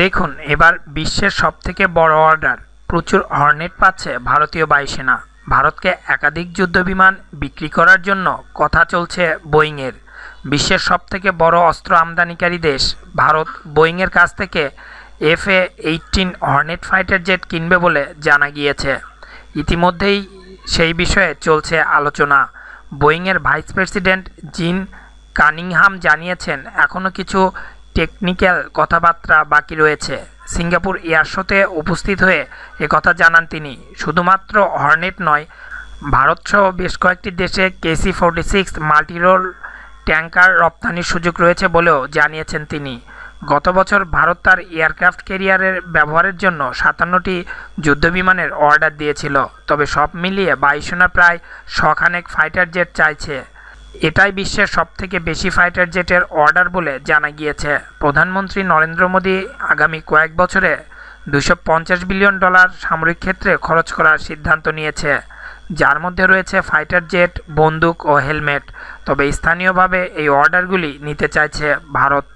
দেখুন এবার বিশ্বের সবথেকে বড় অর্ডার প্রচুর হর্নেট পাচ্ছে ভারতীয় বায়ুসেনা ভারতকে একাধিক যুদ্ধবিমান বিক্রি করার জন্য কথা চলছে বোয়িংয়ের বিশ্বের সবথেকে বড় অস্ত্র আমদানিকারী দেশ ভারত বোয়িংয়ের কাছ থেকে F A eighteen hornet fighter jet কিনবে বলে জানা গিয়েছে ইতিমধ্যেই সেই বিষয়ে চলছে আলোচনা বোয়িংয়ের ভাইস প্রেসিডেন্ট জিন কানিংহাম জানিয়েছেন এখনও কিছু টেকনিক্যাল কথাবার্তা বাকি রয়েছে সিঙ্গাপুর এয়ারশোতে উপস্থিত হয়ে কথা জানান তিনি শুধুমাত্র হর্নেট নয় ভারতসহ বেশ কয়েকটি দেশে KC forty six multirole tanker রপ্তানির সুযোগ রয়েছে বলেও জানিয়েছেন তিনি গত বছর ভারত তার এয়ারক্রাফট ক্যারিয়ারের ব্যবহারের জন্য সাতান্নটি যুদ্ধবিমানের অর্ডার দিয়েছিল তবে সব মিলিয়ে বায়ুসেনা প্রায় শখানেক ফাইটার জেট চাইছে এটাই বিশ্বের সবথেকে বেশি ফাইটার জেটের অর্ডার বলে জানা গিয়েছে প্রধানমন্ত্রী নরেন্দ্র মোদী আগামী কয়েক বছরে দুশো বিলিয়ন ডলার সামরিক ক্ষেত্রে খরচ করার সিদ্ধান্ত নিয়েছে যার মধ্যে রয়েছে ফাইটার জেট বন্দুক ও হেলমেট তবে স্থানীয়ভাবে এই অর্ডারগুলি নিতে চাইছে ভারত